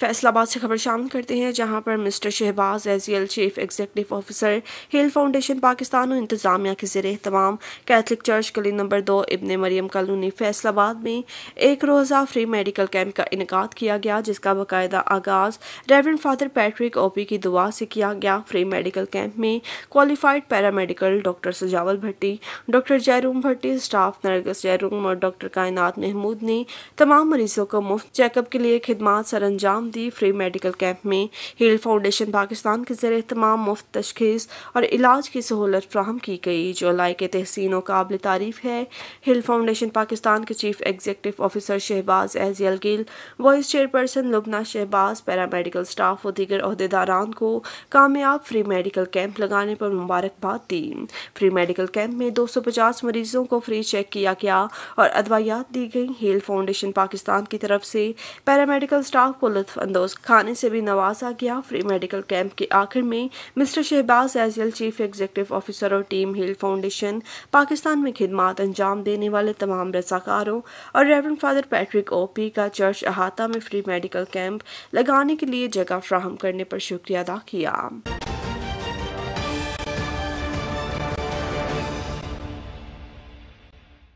फैसलाबाद से खबर शामिल करते हैं जहां पर मिस्टर शहबाज एजियल chief executive officer Hill Foundation Pakistan और इंतजामिया के जेर तमाम कैथलिक चर्च गली नंबर दो इबन मरियम कॉलोनी फैसलाबाद में एक रोज़ा फ्री मेडिकल कैंप का इनका किया गया जिसका बाकायदा आगाज़ रेवरेंड फादर पैट्रिक ओपी की दुआ से किया गया फ्री मेडिकल कैंप में qualified paramedical doctor Sajawal Bhatti doctor जयरूम भट्टी स्टाफ नरगस जैरूम और डॉक्टर कायनात महमूद ने तमाम मरीजों को मुफ्त चेकअप के लिए खदमात अंजाम आमदी फ्री मेडिकल कैंप में हिल फाउंडेशन पाकिस्तान के जरिए तमाम मुफ्त तशखीस और इलाज की सहूलत फ्राहम की गई जो लाइक तहसिन काबिल तारीफ है हिल फाउंडेशन पाकिस्तान के चीफ एग्जीक्यूटिव ऑफिसर शहबाज एजियल Gill vice chairperson Lubna Shahbaz para medical staff और दीगर अहदेदारान को कामयाब फ्री मेडिकल कैंप लगाने पर मुबारकबाद दी फ्री मेडिकल कैंप में दो सौ पचास मरीजों को फ्री चेक किया गया और अदवायात दी गई हिल फाउंडेशन पाकिस्तान की तरफ से पैरामेडिकल स्टाफ को लुत्फ लुत्फ अंदोज खाने से भी नवाजा गया फ्री मेडिकल कैंप के आखिर में मिस्टर शहबाज एजल चीफ एग्जीक्यूटिव ऑफिसर और टीम हिल फाउंडेशन पाकिस्तान में खिदमत अंजाम देने वाले तमाम रजाकारों और रेवरेंड फादर पैट्रिक ओपी का चर्च अहाता में फ्री मेडिकल कैंप लगाने के लिए जगह फ्राहम करने पर शुक्रिया अदा किया